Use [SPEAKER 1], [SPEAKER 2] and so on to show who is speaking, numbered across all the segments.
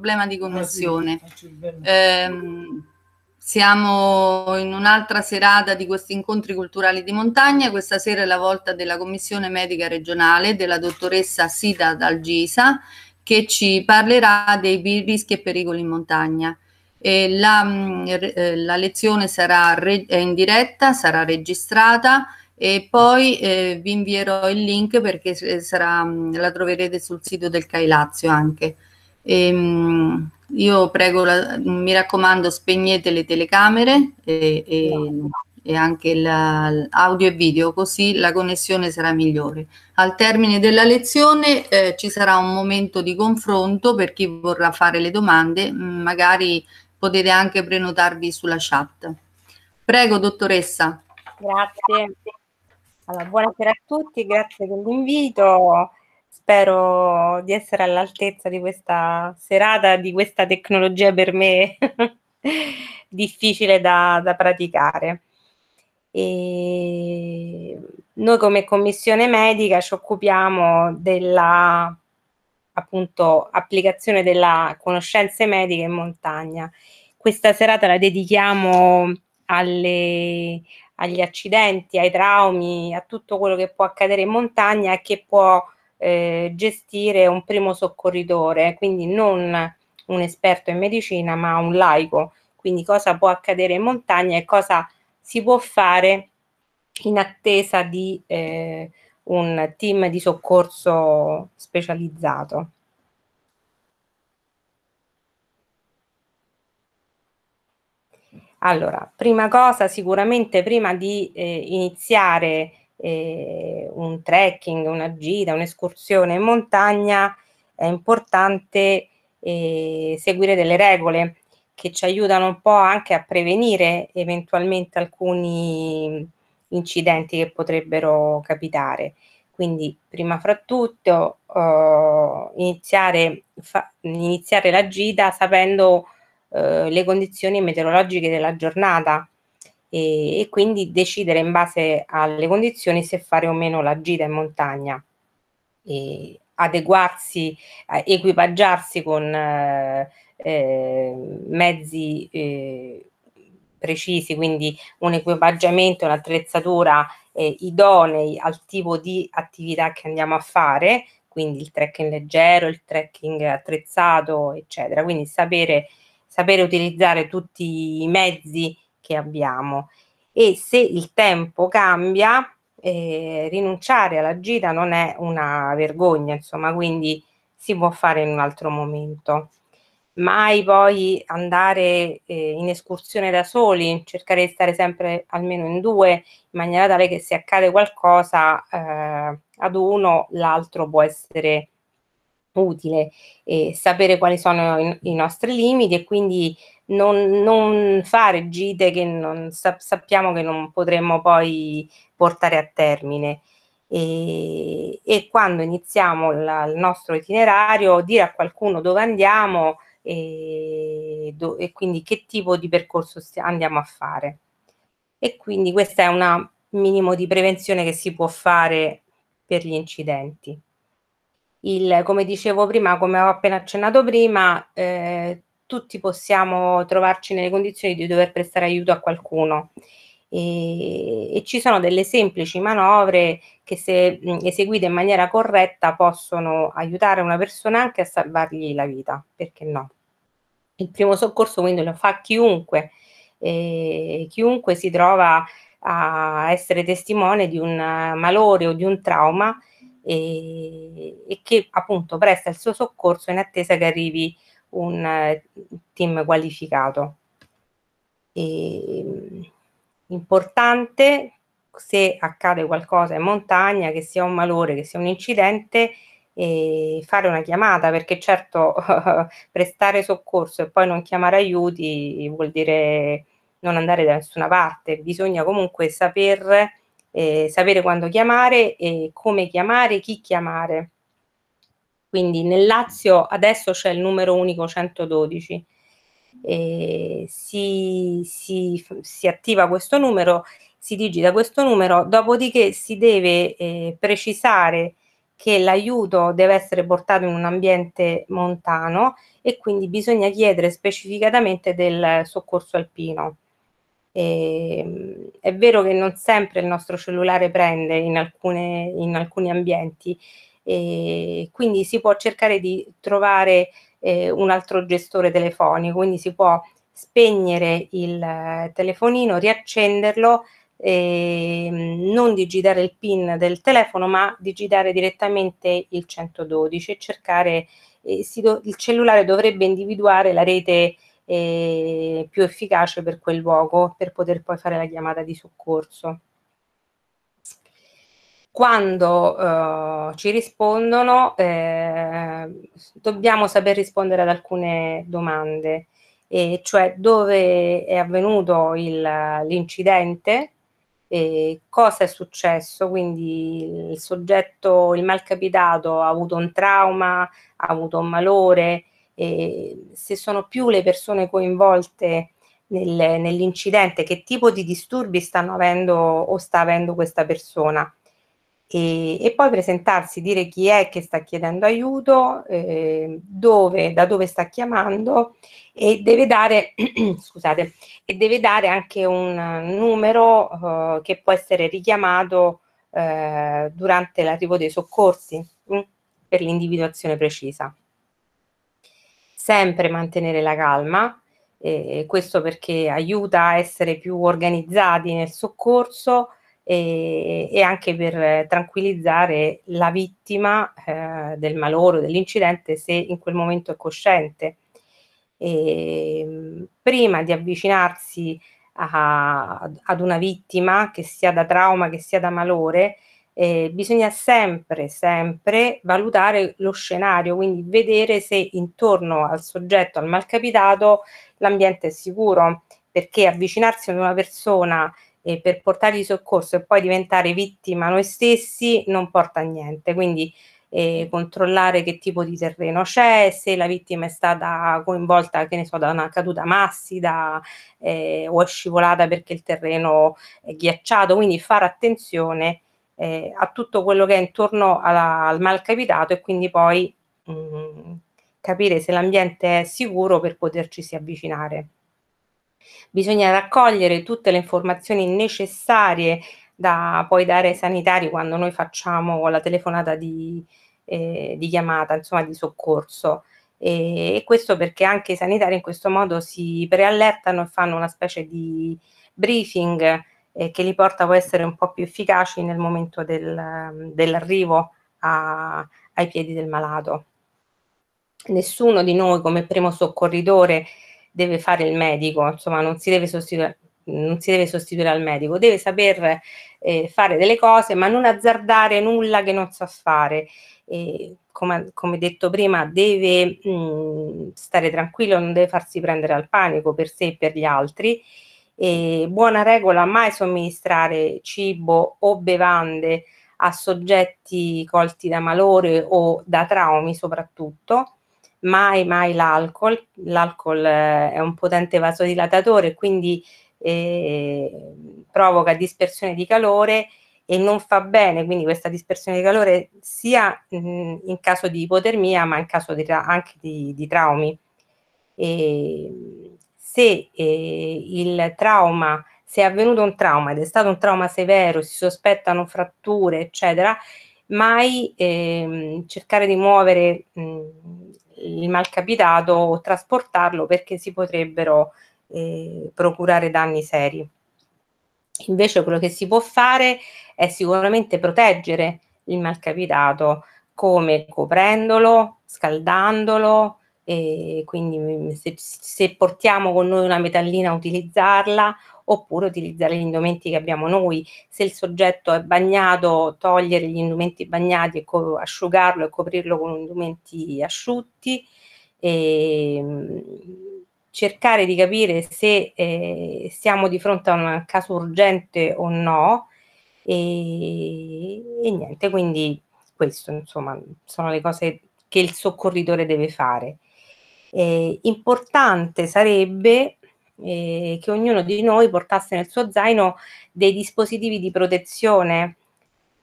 [SPEAKER 1] problema di ah, connessione. Eh, siamo in un'altra serata di questi incontri culturali di montagna. Questa sera è la volta della Commissione Medica Regionale della dottoressa Sida Dalgisa che ci parlerà dei rischi e pericoli in montagna. La, mm, eh, la, lezione sarà in diretta, sarà registrata e poi eh, vi invierò il link perché eh, sarà, mm, la troverete sul sito del CAI Lazio anche. E, ehm, io prego, la, mi raccomando, spegnete le telecamere e, e, e anche l'audio e video, così la connessione sarà migliore. Al termine della lezione eh, ci sarà un momento di confronto per chi vorrà fare le domande, mm, magari potete anche prenotarvi sulla chat. Prego, dottoressa.
[SPEAKER 2] Grazie. Allora, buonasera a tutti, grazie dell'invito. Spero di essere all'altezza di questa serata, di questa tecnologia per me difficile da, da praticare. E noi come commissione medica ci occupiamo della appunto applicazione della conoscenze mediche in montagna. Questa serata la dedichiamo alle, agli accidenti, ai traumi, a tutto quello che può accadere in montagna e che può eh, gestire un primo soccorritore, quindi non un esperto in medicina ma un laico, quindi cosa può accadere in montagna e cosa si può fare in attesa di eh, un team di soccorso specializzato. Allora, prima cosa, sicuramente prima di eh, iniziare eh, un trekking, una gita, un'escursione in montagna, è importante eh, seguire delle regole che ci aiutano un po' anche a prevenire eventualmente alcuni incidenti che potrebbero capitare. Quindi prima fra tutto eh, iniziare, fa, iniziare, la gita sapendo eh, le condizioni meteorologiche della giornata, e, e quindi decidere in base alle condizioni se fare o meno la gita in montagna. E adeguarsi, eh, equipaggiarsi con eh, eh, mezzi eh, precisi, quindi un equipaggiamento, un'attrezzatura eh, idonei al tipo di attività che andiamo a fare, quindi il trekking leggero, il trekking attrezzato, eccetera. Quindi sapere, sapere utilizzare tutti i mezzi che abbiamo e se il tempo cambia eh, rinunciare alla gita non è una vergogna, insomma, quindi si può fare in un altro momento. Mai poi andare eh, in escursione da soli, cercare di stare sempre almeno in due, in maniera tale che se accade qualcosa eh, ad uno, l'altro può essere utile eh, sapere quali sono i, i, nostri limiti e quindi non, non fare gite che non, sa, sappiamo che non potremmo poi portare a termine. E, e quando iniziamo la, il nostro itinerario, dire a qualcuno dove andiamo e, do, e quindi che tipo di percorso andiamo a fare. E quindi questo è un minimo di prevenzione che si può fare per gli incidenti il, come dicevo prima, come ho appena accennato prima, eh, tutti possiamo trovarci nelle condizioni di dover prestare aiuto a qualcuno. E, e ci sono delle semplici manovre che se mh, mm, eseguite in maniera corretta possono aiutare una persona anche a salvargli la vita, perché no? Il primo soccorso quindi lo fa chiunque, eh, chiunque si trova a essere testimone di un malore o di un trauma e, e che appunto presta il suo soccorso in attesa che arrivi un eh, team qualificato. E, ehm, importante se accade qualcosa in montagna, che sia un malore, che sia un incidente, eh, fare una chiamata, perché certo prestare soccorso e poi non chiamare aiuti vuol dire non andare da nessuna parte, bisogna comunque saper eh, sapere quando chiamare, eh, come chiamare, chi chiamare. Quindi nel Lazio adesso c'è il numero unico 112. Eh, si, si, si, attiva questo numero, si digita questo numero, dopodiché si deve eh, precisare che l'aiuto deve essere portato in un ambiente montano e quindi bisogna chiedere specificatamente del soccorso alpino. E, ehm, è vero che non sempre il nostro cellulare prende in, alcune, in alcuni ambienti, e ehm, quindi si può cercare di trovare eh, un altro gestore telefonico, quindi si può spegnere il telefonino, riaccenderlo, eh, non digitare il PIN del telefono, ma digitare direttamente il 112 e cercare, eh, si do, il cellulare dovrebbe individuare la rete eh, più efficace per quel luogo per poter poi fare la chiamata di soccorso. Quando eh, ci rispondono eh, dobbiamo saper rispondere ad alcune domande, cioè dove è avvenuto l'incidente, eh, cosa è successo, quindi il soggetto, il malcapitato ha avuto un trauma, ha avuto un malore, eh, se sono più le persone coinvolte nel, nell'incidente, che tipo di disturbi stanno avendo o sta avendo questa persona. E, e poi presentarsi, dire chi è che sta chiedendo aiuto, eh, dove, da dove sta chiamando e deve dare, scusate, e deve dare anche un numero eh, che può essere richiamato eh, durante l'arrivo dei soccorsi mh, mm, per l'individuazione precisa sempre mantenere la calma, eh, questo perché aiuta a essere più organizzati nel soccorso e, e anche per tranquillizzare la vittima eh, del malore, dell'incidente, se in quel momento è cosciente. E, prima di avvicinarsi a, ad una vittima, che sia da trauma, che sia da malore, eh, bisogna sempre, sempre valutare lo scenario, quindi vedere se intorno al soggetto, al malcapitato, l'ambiente è sicuro, perché avvicinarsi ad una persona eh, per portargli soccorso e poi diventare vittima noi stessi non porta a niente, quindi eh, controllare che tipo di terreno c'è, se la vittima è stata coinvolta, che ne so, da una caduta massida eh, o è scivolata perché il terreno è ghiacciato, quindi fare attenzione eh, a tutto quello che è intorno alla, al malcapitato e quindi poi mh, mm, capire se l'ambiente è sicuro per poterci si avvicinare. Bisogna raccogliere tutte le informazioni necessarie da poi dare ai sanitari quando noi facciamo la telefonata di, eh, di chiamata, insomma di soccorso. E, e, questo perché anche i sanitari in questo modo si preallertano e fanno una specie di briefing eh, che li porta a essere un po' più efficaci nel momento del, dell'arrivo a, ai piedi del malato. Nessuno di noi come primo soccorritore deve fare il medico, insomma non si deve sostituire, non si deve sostituire al medico, deve saper eh, fare delle cose ma non azzardare nulla che non sa fare. E, come, come, detto prima, deve mh, mm, stare tranquillo, non deve farsi prendere al panico per sé e per gli altri e buona regola mai somministrare cibo o bevande a soggetti colti da malore o da traumi soprattutto. Mai, mai l'alcol. L'alcol eh, è un potente vasodilatatore, quindi eh, provoca dispersione di calore e non fa bene, quindi questa dispersione di calore sia mh, in caso di ipotermia ma in caso di, anche di, di traumi. E, se eh, il trauma, se è avvenuto un trauma ed è stato un trauma severo, si sospettano fratture, eccetera, mai ehm, cercare di muovere mh, mm, il malcapitato o trasportarlo perché si potrebbero eh, procurare danni seri. Invece quello che si può fare è sicuramente proteggere il malcapitato come coprendolo, scaldandolo, e quindi se, se, portiamo con noi una metallina utilizzarla oppure utilizzare gli indumenti che abbiamo noi. Se il soggetto è bagnato, togliere gli indumenti bagnati e co- asciugarlo e coprirlo con indumenti asciutti. E, ehm, cercare di capire se eh, siamo di fronte a un caso urgente o no e, e, niente, quindi questo insomma sono le cose che il soccorritore deve fare. Eh, importante sarebbe eh, che ognuno di noi portasse nel suo zaino dei dispositivi di protezione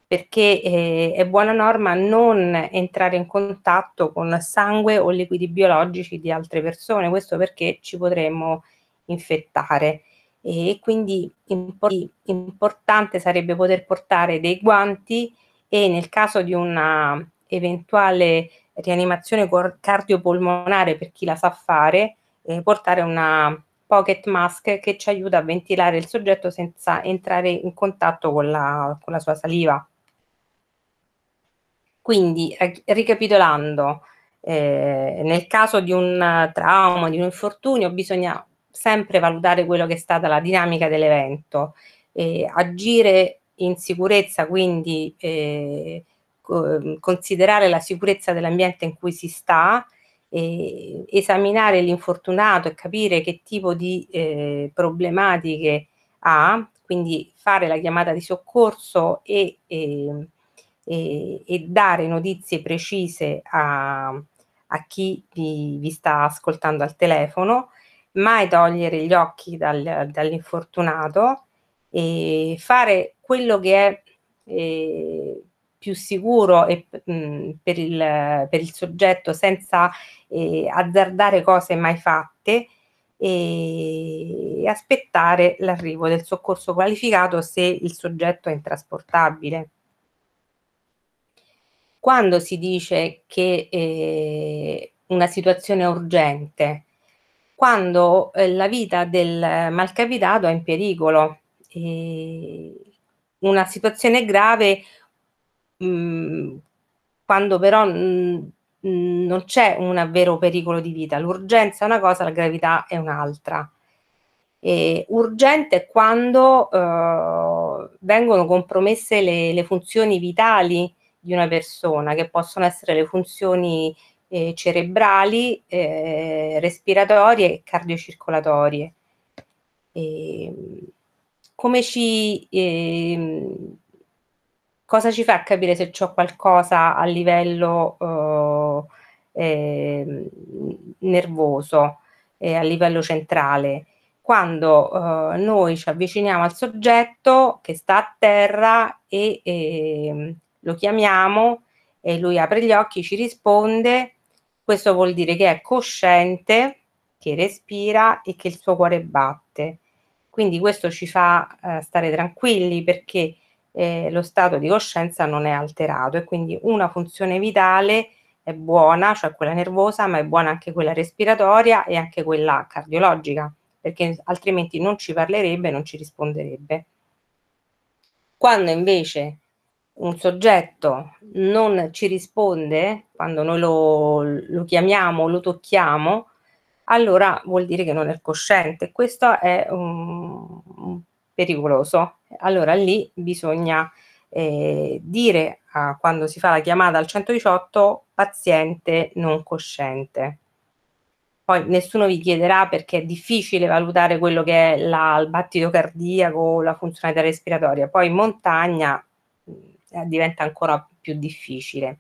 [SPEAKER 2] perché eh, è buona norma non entrare in contatto con sangue o liquidi biologici di altre persone, questo perché ci potremmo infettare e quindi impor- importante sarebbe poter portare dei guanti e nel caso di una eventuale rianimazione cardiopolmonare per chi la sa fare, eh, portare una pocket mask che ci aiuta a ventilare il soggetto senza entrare in contatto con la, con la sua saliva. Quindi, ricapitolando, eh, nel caso di un trauma, di un infortunio, bisogna sempre valutare quello che è stata la dinamica dell'evento, eh, agire in sicurezza, quindi eh, Ehm, considerare la sicurezza dell'ambiente in cui si sta, esaminare l'infortunato e capire che tipo di eh, problematiche ha, quindi fare la chiamata di soccorso e, e, ehm, e, e dare notizie precise a, a chi vi, vi, sta ascoltando al telefono, mai togliere gli occhi dal, dall'infortunato e fare quello che è eh, più sicuro e, mh, mhmm, per, il, per, il, soggetto senza eh, azzardare cose mai fatte e aspettare l'arrivo del soccorso qualificato se il soggetto è intrasportabile. Quando si dice che eh, una situazione è urgente, quando eh, la vita del malcapitato è in pericolo, eh, una situazione grave Mhmm, quando però mh, mhmm, non c'è un vero pericolo di vita. L'urgenza è una cosa, la gravità è un'altra. E urgente è quando eh, vengono compromesse le, le, funzioni vitali di una persona, che possono essere le funzioni eh, cerebrali, eh, respiratorie e cardiocircolatorie. E ehm, come ci ehm, cosa ci fa capire se c'è qualcosa a livello eh, ehm, nervoso, eh, a livello centrale? Quando eh, noi ci avviciniamo al soggetto che sta a terra e ehm, lo chiamiamo e lui apre gli occhi, ci risponde, questo vuol dire che è cosciente, che respira e che il suo cuore batte. Quindi questo ci fa eh, stare tranquilli perché eh, lo stato di coscienza non è alterato e quindi una funzione vitale è buona, cioè quella nervosa, ma è buona anche quella respiratoria e anche quella cardiologica, perché altrimenti non ci parlerebbe, non ci risponderebbe. Quando invece un soggetto non ci risponde, quando noi lo, lo chiamiamo, lo tocchiamo, allora vuol dire che non è cosciente. Questo è un, pericoloso. Allora lì bisogna eh, dire a, quando si fa la chiamata al 118 paziente non cosciente. Poi nessuno vi chiederà perché è difficile valutare quello che è la, il battito cardiaco o la funzionalità respiratoria. Poi in montagna eh, diventa ancora più difficile.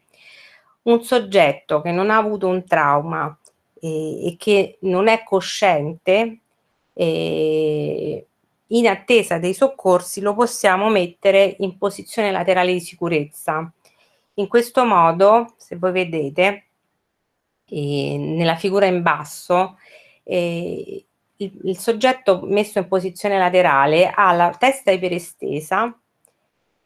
[SPEAKER 2] Un soggetto che non ha avuto un trauma eh, e che non è cosciente eh, in attesa dei soccorsi lo possiamo mettere in posizione laterale di sicurezza. In questo modo, se voi vedete, eh, nella figura in basso, eh, il, il, soggetto messo in posizione laterale ha la testa iperestesa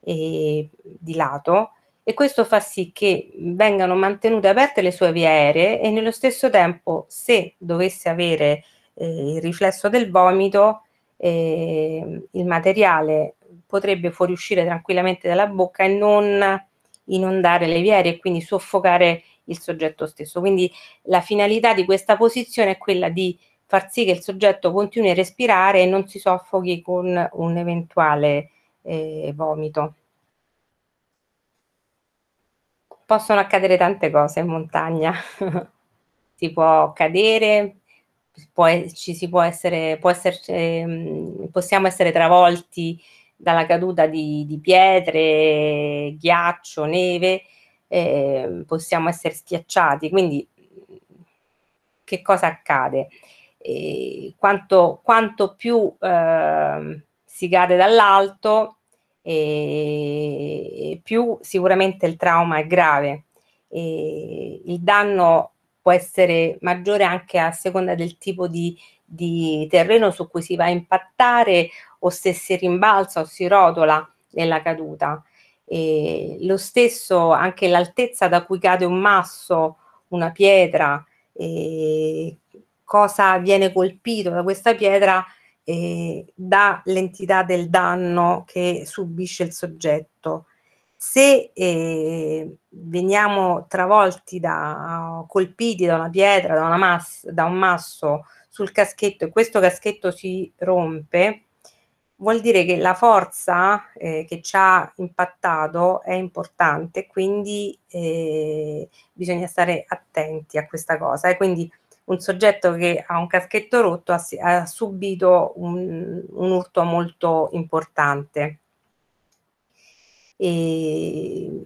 [SPEAKER 2] eh, di lato e questo fa sì che vengano mantenute aperte le sue vie aeree e nello stesso tempo, se dovesse avere eh, il riflesso del vomito, eh, il materiale potrebbe fuoriuscire tranquillamente dalla bocca e non inondare le vie e quindi soffocare il soggetto stesso. Quindi la finalità di questa posizione è quella di far sì che il soggetto continui a respirare e non si soffochi con un eventuale eh, vomito. Possono accadere tante cose in montagna, si può cadere, può, ci si può essere, può essere, eh, possiamo essere travolti dalla caduta di, di pietre, ghiaccio, neve, eh, possiamo essere schiacciati. Quindi che cosa accade? Eh, quanto, quanto, più ehm, si cade dall'alto, più sicuramente il trauma è grave. il danno può essere maggiore anche a seconda del tipo di, di terreno su cui si va a impattare o se si rimbalza o si rotola nella caduta. E lo stesso anche l'altezza da cui cade un masso, una pietra, cosa viene colpito da questa pietra dà l'entità del danno che subisce il soggetto. Se eh, veniamo travolti, da, colpiti da una pietra, da, una massa, da un masso sul caschetto e questo caschetto si rompe, vuol dire che la forza eh, che ci ha impattato è importante, quindi eh, bisogna stare attenti a questa cosa. eh. quindi un soggetto che ha un caschetto rotto ha, ha subito un, un urto molto importante eh,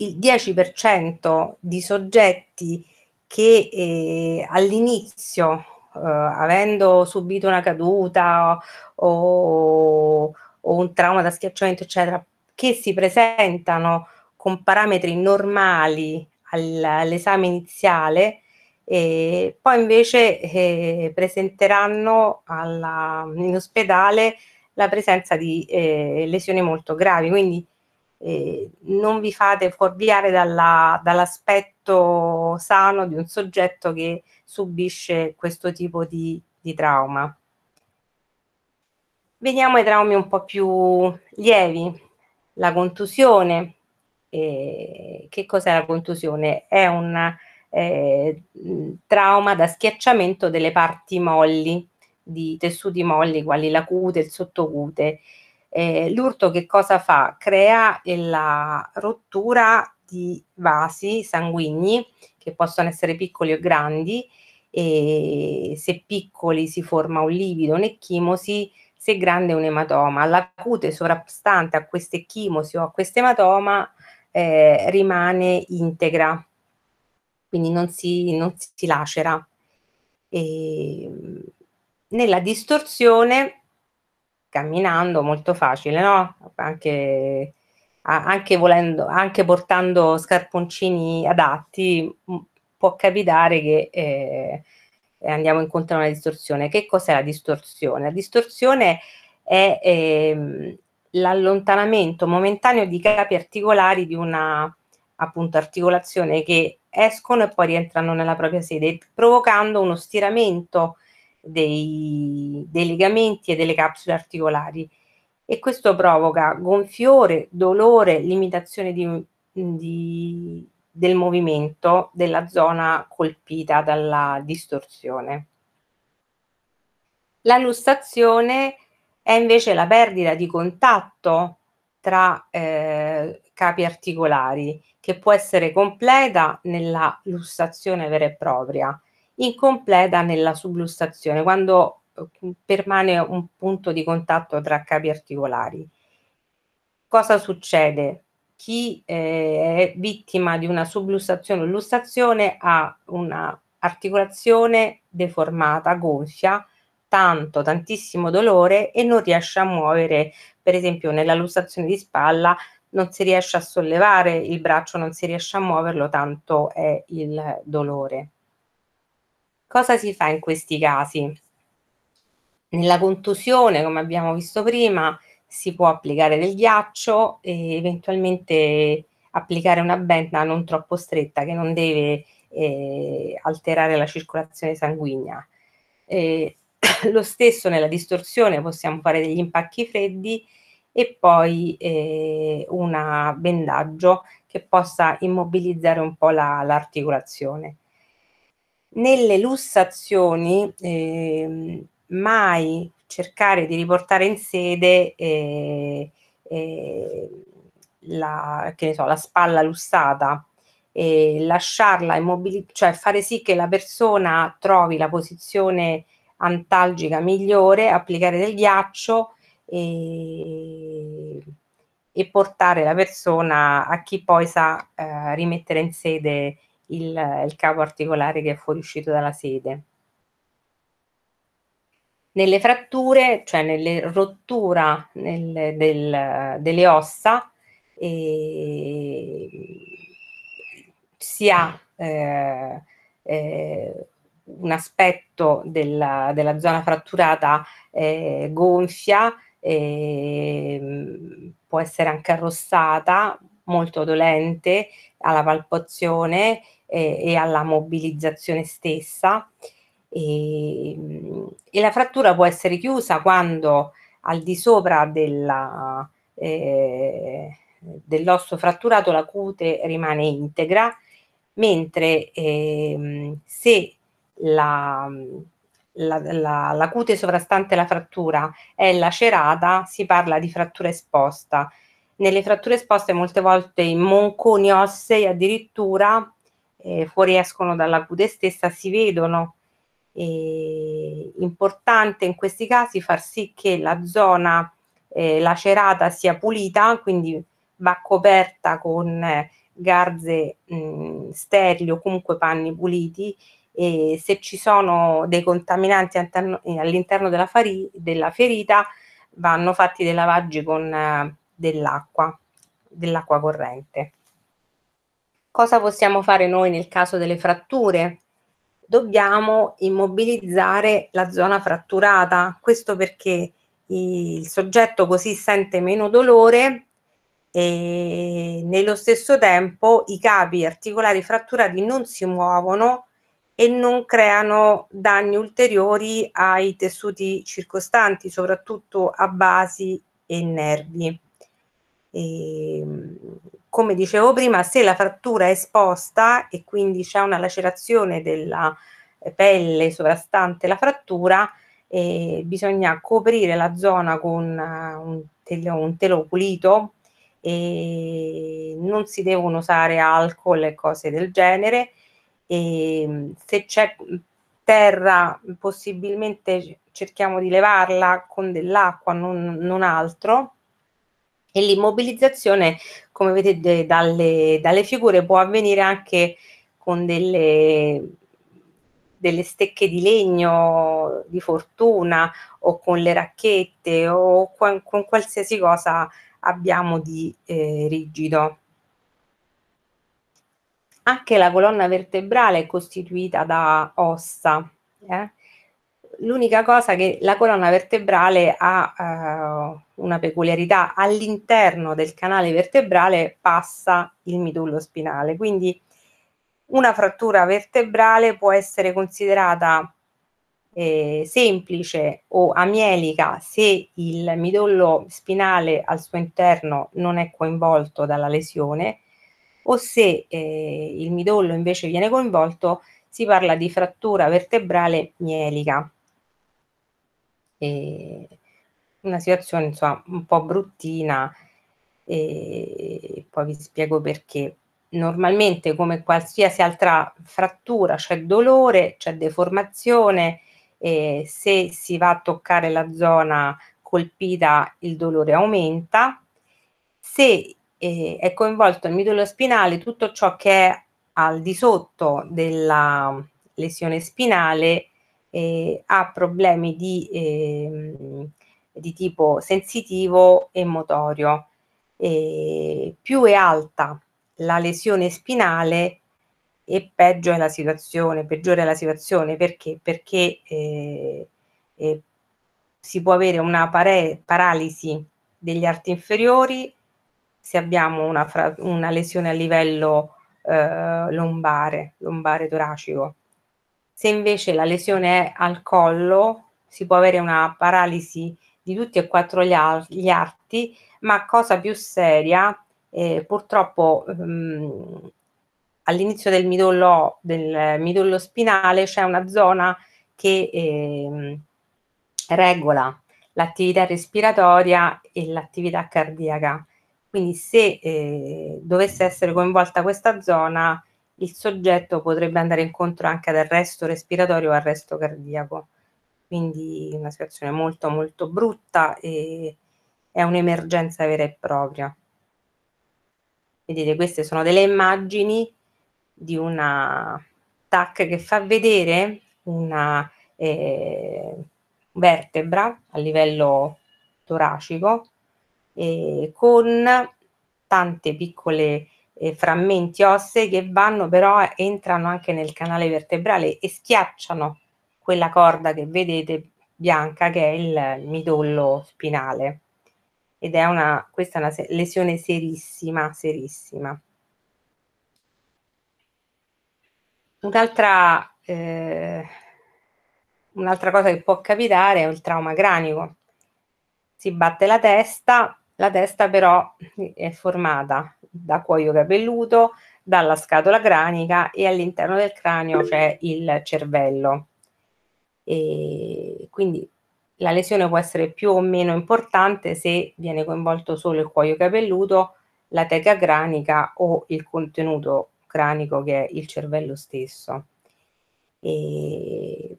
[SPEAKER 2] il 10% di soggetti che eh, all'inizio, eh, avendo subito una caduta o, o, un trauma da schiacciamento, eccetera, che si presentano con parametri normali all'esame iniziale, eh, poi invece eh, presenteranno alla, in ospedale la presenza di eh, lesioni molto gravi. Quindi eh, non vi fate fuorviare dalla, dall'aspetto sano di un soggetto che subisce questo tipo di, di trauma. Veniamo ai traumi un po' più lievi. La contusione. Eh, che cos'è la contusione? È un eh, trauma da schiacciamento delle parti molli di tessuti molli quali la cute, il sottocute. Eh, l'urto che cosa fa? Crea la rottura di vasi sanguigni che possono essere piccoli o grandi e se piccoli si forma un livido, un'ecchimosi, se grande un ematoma. La cute sovrastante a questa ecchimosi o a questo ematoma eh, rimane integra, quindi non si, non si lacera. E, ehm, nella distorsione, camminando molto facile, no? Anche, anche, volendo, anche portando scarponcini adatti, può capitare che eh, eh, andiamo incontro a una distorsione. Che cos'è la distorsione? La distorsione è eh, l'allontanamento momentaneo di capi articolari di una appunto articolazione che escono e poi rientrano nella propria sede, provocando uno stiramento dei, dei legamenti e delle capsule articolari e questo provoca gonfiore, dolore, limitazione di, di, del movimento della zona colpita dalla distorsione. La lussazione è invece la perdita di contatto tra eh, capi articolari che può essere completa nella lussazione vera e propria incompleta nella sublustazione, quando eh, permane un punto di contatto tra capi articolari. Cosa succede? Chi eh, è vittima di una sublussazione o lussazione ha un'articolazione deformata, gonfia, tanto, tantissimo dolore e non riesce a muovere, per esempio nella lussazione di spalla non si riesce a sollevare il braccio, non si riesce a muoverlo, tanto è il dolore. Cosa si fa in questi casi? Nella contusione, come abbiamo visto prima, si può applicare del ghiaccio e eventualmente applicare una benda non troppo stretta che non deve eh, alterare la circolazione sanguigna. Eh, lo stesso nella distorsione possiamo fare degli impacchi freddi e poi eh, un bendaggio che possa immobilizzare un po' la, l'articolazione nelle lussazioni eh, mai cercare di riportare in sede eh, eh, la, so, la, spalla lussata, lasciarla immobilizzata, cioè fare sì che la persona trovi la posizione antalgica migliore, applicare del ghiaccio e, e portare la persona a chi poi sa eh, rimettere in sede il, il cavo articolare che è fuoriuscito dalla sede. Nelle fratture, cioè nelle rottura nel, del, delle ossa, eh, si ha eh, eh, un aspetto della, della zona fratturata eh, gonfia, eh, può essere anche arrossata, molto dolente alla palpazione eh, e alla mobilizzazione stessa. E, ehm, e, la frattura può essere chiusa quando al di sopra della, eh, dell'osso fratturato la cute rimane integra, mentre eh, se la, la, la, la, cute sovrastante la frattura è lacerata, si parla di frattura esposta. Nelle fratture esposte molte volte i monconi ossei addirittura eh, fuoriescono dalla cute stessa, si vedono. E importante in questi casi far sì che la zona eh, lacerata sia pulita, quindi va coperta con eh, garze mh, mm, sterili o comunque panni puliti e se ci sono dei contaminanti all'interno della, della, ferita vanno fatti dei lavaggi con eh, dell'acqua, dell'acqua corrente. Cosa possiamo fare noi nel caso delle fratture? Dobbiamo immobilizzare la zona fratturata, questo perché il soggetto così sente meno dolore e nello stesso tempo i capi articolari fratturati non si muovono e non creano danni ulteriori ai tessuti circostanti, soprattutto a basi e nervi. E ehm, come dicevo prima, se la frattura è esposta e quindi c'è una lacerazione della eh, pelle sovrastante la frattura, eh, bisogna coprire la zona con eh, un telo, un telo pulito e non si devono usare alcol e cose del genere. E mm, se c'è mm, terra, possibilmente cerchiamo di levarla con dell'acqua, non, non altro e l'immobilizzazione, come vedete dalle, dalle figure, può avvenire anche con delle, delle stecche di legno di fortuna o con le racchette o con, con qualsiasi cosa abbiamo di eh, rigido. Anche la colonna vertebrale è costituita da ossa. Eh? L'unica cosa che la colonna vertebrale ha eh, una peculiarità, all'interno del canale vertebrale passa il midollo spinale. Quindi una frattura vertebrale può essere considerata eh, semplice o amielica se il midollo spinale al suo interno non è coinvolto dalla lesione o se eh, il midollo invece viene coinvolto si parla di frattura vertebrale mielica. E una situazione insomma un po' bruttina e poi vi spiego perché. Normalmente come qualsiasi altra frattura c'è dolore, c'è deformazione e se si va a toccare la zona colpita il dolore aumenta. Se eh, è coinvolto il midollo spinale, tutto ciò che è al di sotto della lesione spinale eh, ha problemi di eh, di tipo sensitivo e motorio. E più è alta la lesione spinale e peggio è la situazione, peggiore è la situazione perché? Perché eh, eh, si può avere una pare- paralisi degli arti inferiori se abbiamo una, fra- una lesione a livello eh, lombare, lombare toracico. Se invece la lesione è al collo, si può avere una paralisi di tutti e quattro gli, ar- gli arti, ma cosa più seria, eh, purtroppo mh, ehm, all'inizio del midollo, del midollo spinale c'è una zona che eh, regola l'attività respiratoria e l'attività cardiaca. Quindi se eh, dovesse essere coinvolta questa zona, il soggetto potrebbe andare incontro anche ad arresto respiratorio o arresto cardiaco quindi una situazione molto molto brutta e è un'emergenza vera e propria. Vedete, queste sono delle immagini di una TAC che fa vedere una eh, vertebra a livello toracico eh, con tante piccole eh, frammenti ossei che vanno però entrano anche nel canale vertebrale e schiacciano quella corda che vedete bianca che è il midollo spinale ed è una, questa è una lesione serissima, serissima. Un'altra, eh, un'altra cosa che può capitare è il trauma cranico. Si batte la testa, la testa però è formata da cuoio capelluto, dalla scatola cranica e all'interno del cranio c'è il cervello e quindi la lesione può essere più o meno importante se viene coinvolto solo il cuoio capelluto, la teca cranica o il contenuto cranico che è il cervello stesso. E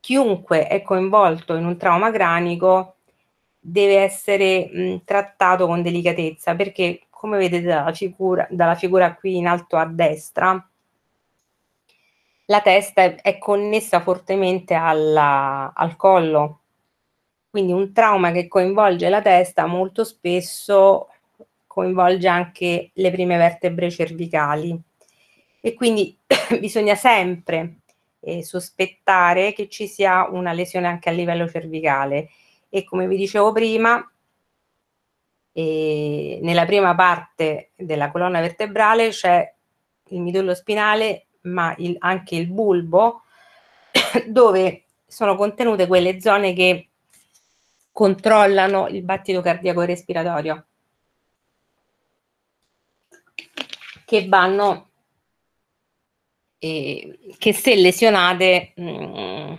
[SPEAKER 2] chiunque è coinvolto in un trauma cranico deve essere mh, trattato con delicatezza perché come vedete dalla figura, dalla figura qui in alto a destra la testa è, è connessa fortemente alla, al collo. Quindi un trauma che coinvolge la testa molto spesso coinvolge anche le prime vertebre cervicali e quindi bisogna sempre eh, sospettare che ci sia una lesione anche a livello cervicale e come vi dicevo prima eh, nella prima parte della colonna vertebrale c'è il midollo spinale ma il, anche il bulbo, dove sono contenute quelle zone che controllano il battito cardiaco e respiratorio, che vanno, eh, che se lesionate mh, mm,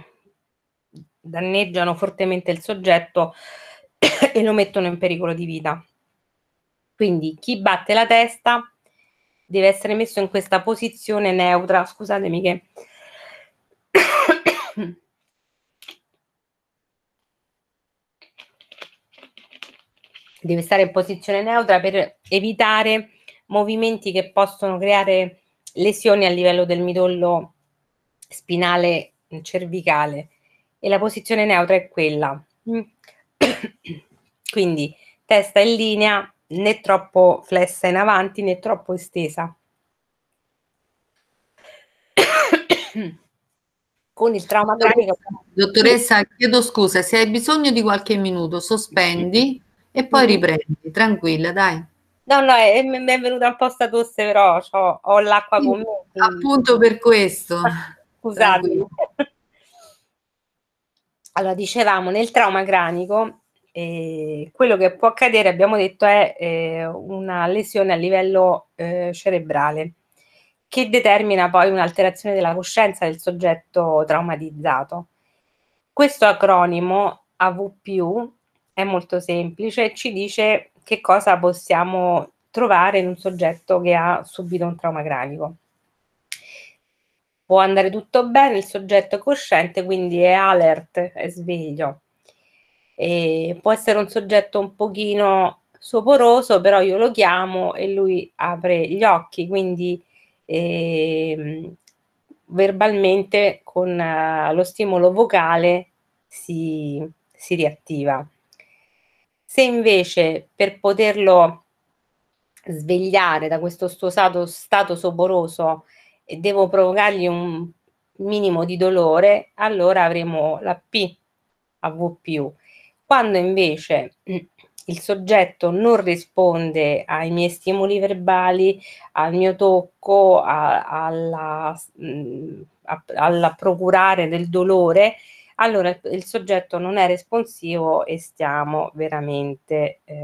[SPEAKER 2] danneggiano fortemente il soggetto e lo mettono in pericolo di vita. Quindi chi batte la testa deve essere messo in questa posizione neutra. Scusatemi che... deve stare in posizione neutra per evitare movimenti che possono creare lesioni a livello del midollo spinale cervicale e la posizione neutra è quella. Mm. Quindi testa in linea, né troppo flessa in avanti né
[SPEAKER 1] troppo estesa.
[SPEAKER 2] Con il trauma cranico.
[SPEAKER 1] Dottoressa, chiedo scusa, se hai bisogno di qualche minuto, sospendi e poi mm-hmm. riprendi, tranquilla, dai. No, no, è, mi è venuta
[SPEAKER 2] un po' sta tosse, però ho, ho l'acqua con me.
[SPEAKER 1] Appunto per questo. Scusate.
[SPEAKER 2] Allora, dicevamo, nel trauma cranico e quello che può accadere, abbiamo detto, è eh, una lesione a livello eh, cerebrale che determina poi un'alterazione della coscienza del soggetto traumatizzato. Questo acronimo AV è molto semplice e ci dice che cosa possiamo trovare in un soggetto che ha subito un trauma cranico. Può andare tutto bene, il soggetto è cosciente, quindi è alert, è sveglio eh, può essere un soggetto un pochino soporoso, però io lo chiamo e lui apre gli occhi, quindi eh, verbalmente con eh, lo stimolo vocale si, si riattiva. Se invece per poterlo svegliare da questo suo stato, stato soboroso devo provocargli un minimo di dolore, allora avremo la P a V quando invece il soggetto non risponde ai miei stimoli verbali, al mio tocco, a, alla, mm, a, alla procurare del dolore, allora il soggetto non è responsivo e stiamo veramente eh,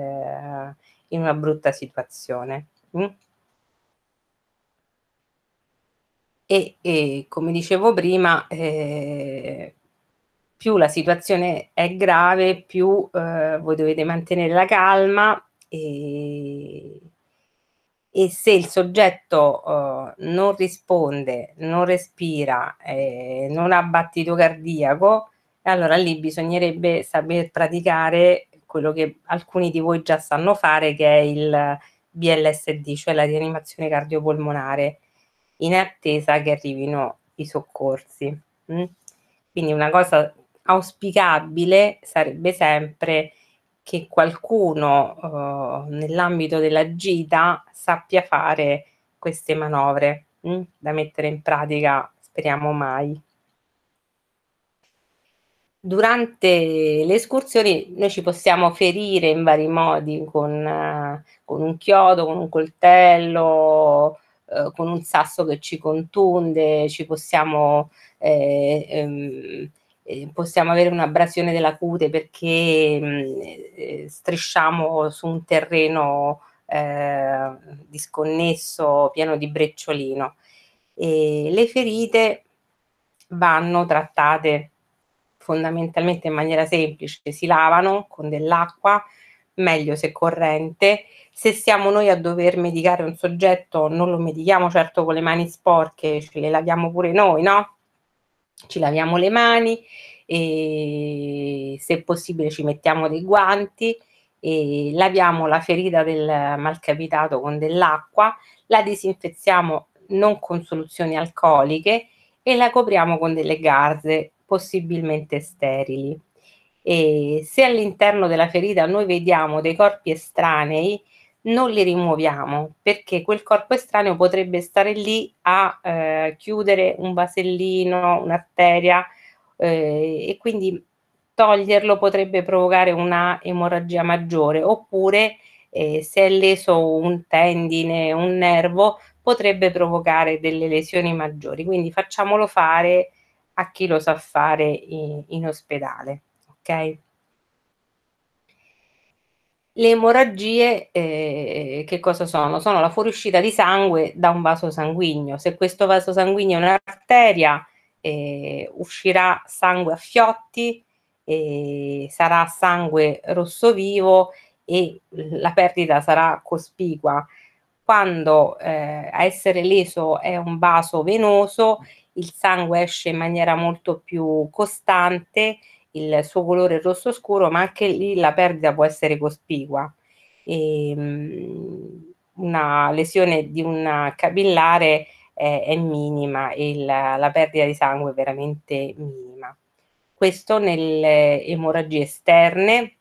[SPEAKER 2] in una brutta situazione. Mm? E, e, come dicevo prima, eh, più la situazione è grave, più eh, voi dovete mantenere la calma e, e se il soggetto eh, non risponde, non respira, eh, non ha battito cardiaco, allora lì bisognerebbe saper praticare quello che alcuni di voi già sanno fare, che è il BLSD, cioè la rianimazione cardiopolmonare, in attesa che arrivino i soccorsi. Mm? Quindi una cosa auspicabile sarebbe sempre che qualcuno eh, nell'ambito della gita sappia fare queste manovre mh? Mm, da mettere in pratica, speriamo mai. Durante le escursioni noi ci possiamo ferire in vari modi con, eh, con un chiodo, con un coltello, eh, con un sasso che ci contunde, ci possiamo eh, ehm, eh, possiamo avere un'abrasione della cute perché mh, mm, eh, strisciamo su un terreno eh, disconnesso, pieno di brecciolino. E le ferite vanno trattate fondamentalmente in maniera semplice, si lavano con dell'acqua, meglio se corrente. Se siamo noi a dover medicare un soggetto, non lo medichiamo certo con le mani sporche, ce le laviamo pure noi, no? ci laviamo le mani e se possibile ci mettiamo dei guanti e laviamo la ferita del malcapitato con dell'acqua, la disinfezziamo non con soluzioni alcoliche e la copriamo con delle garze possibilmente sterili. E se all'interno della ferita noi vediamo dei corpi estranei, non li rimuoviamo perché quel corpo estraneo potrebbe stare lì a eh, chiudere un vasellino, un'arteria eh, e quindi toglierlo potrebbe provocare una emorragia maggiore oppure eh, se è leso un tendine, un nervo potrebbe provocare delle lesioni maggiori quindi facciamolo fare a chi lo sa fare in, in ospedale ok? Le emorragie eh, che cosa sono? Sono la fuoriuscita di sangue da un vaso sanguigno. Se questo vaso sanguigno è un'arteria, eh, uscirà sangue a fiotti, eh, sarà sangue rosso vivo e la perdita sarà cospicua. Quando eh, a essere leso è un vaso venoso, il sangue esce in maniera molto più costante il suo colore rosso scuro, ma anche lì la perdita può essere cospicua. E, ehm, mh, una lesione di un capillare eh, è minima e la, la perdita di sangue è veramente minima. Questo nelle emorragie esterne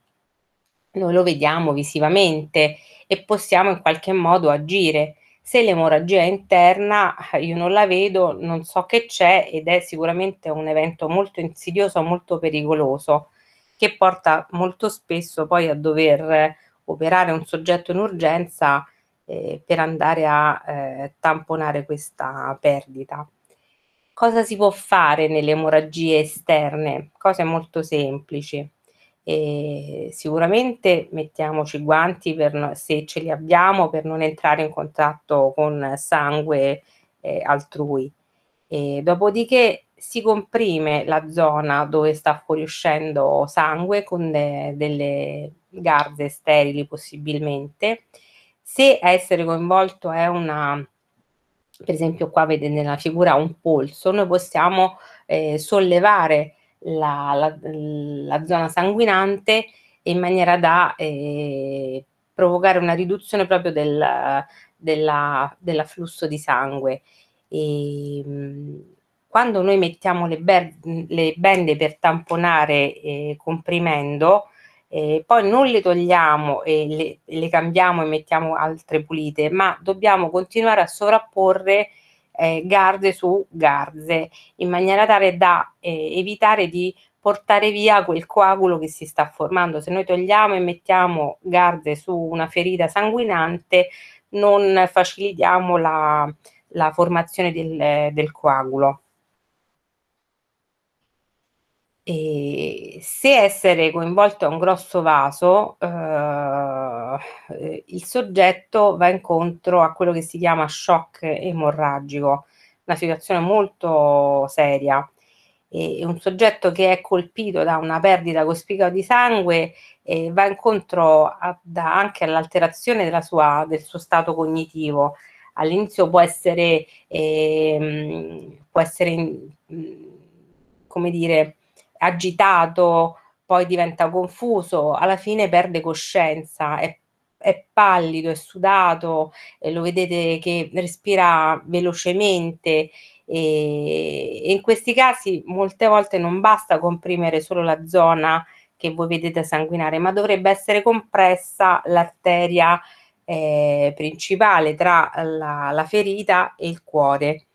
[SPEAKER 2] noi lo vediamo visivamente e possiamo in qualche modo agire se l'emorragia è interna, eh, io non la vedo, non so che c'è ed è sicuramente un evento molto insidioso, molto pericoloso, che porta molto spesso poi a dover eh, operare un soggetto in urgenza eh, per andare a eh, tamponare questa perdita. Cosa si può fare nelle emorragie esterne? Cose molto semplici e sicuramente mettiamoci i guanti per, se ce li abbiamo per non entrare in contatto con sangue eh, altrui. E dopodiché si comprime la zona dove sta fuoriuscendo sangue con de, delle garze sterili possibilmente. Se essere coinvolto è una per esempio qua vedete nella figura un polso, noi possiamo eh, sollevare la, la, la zona sanguinante in maniera da eh, provocare una riduzione proprio del della, dell'afflusso di sangue. E, ehm, quando noi mettiamo le, ber- le bende per tamponare eh, comprimendo, eh, poi non le togliamo e le, le cambiamo e mettiamo altre pulite, ma dobbiamo continuare a sovrapporre eh, garze su garze, in maniera tale da eh, evitare di portare via quel coagulo che si sta formando. Se noi togliamo e mettiamo garze su una ferita sanguinante, non facilitiamo la, la formazione del, del coagulo. E se essere coinvolto è un grosso vaso, eh, eh, il soggetto va incontro a quello che si chiama shock emorragico, una situazione molto seria. E un soggetto che è colpito da una perdita cospicua di sangue eh, va incontro a, anche all'alterazione sua, del suo stato cognitivo. All'inizio può essere, eh, può essere mm, come dire, agitato, poi diventa confuso, alla fine perde coscienza, è, è pallido, è sudato, e lo vedete che respira velocemente e in questi casi molte volte non basta comprimere solo la zona che voi vedete sanguinare, ma dovrebbe essere compressa l'arteria eh, principale tra la, la, ferita e il cuore.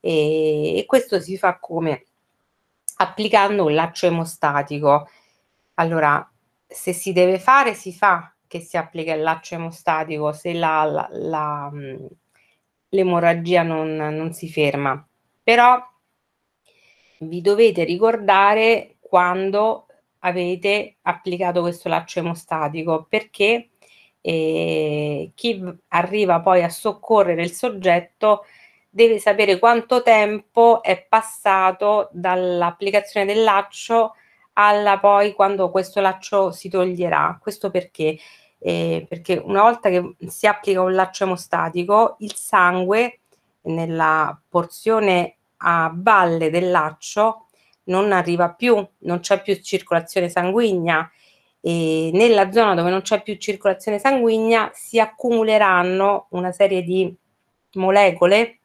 [SPEAKER 2] E, e questo si fa come? applicando un laccio emostatico. Allora, se si deve fare, si fa che si applica il laccio emostatico, se la, la, la, mm, l'emorragia non, non si ferma. Però vi dovete ricordare quando avete applicato questo laccio emostatico perché eh, chi arriva poi a soccorrere il soggetto deve sapere quanto tempo è passato dall'applicazione del laccio alla poi quando questo laccio si toglierà. Questo perché? Eh, perché una volta che si applica un laccio emostatico, il sangue nella porzione a valle del laccio non arriva più, non c'è più circolazione sanguigna e nella zona dove non c'è più circolazione sanguigna si accumuleranno una serie di molecole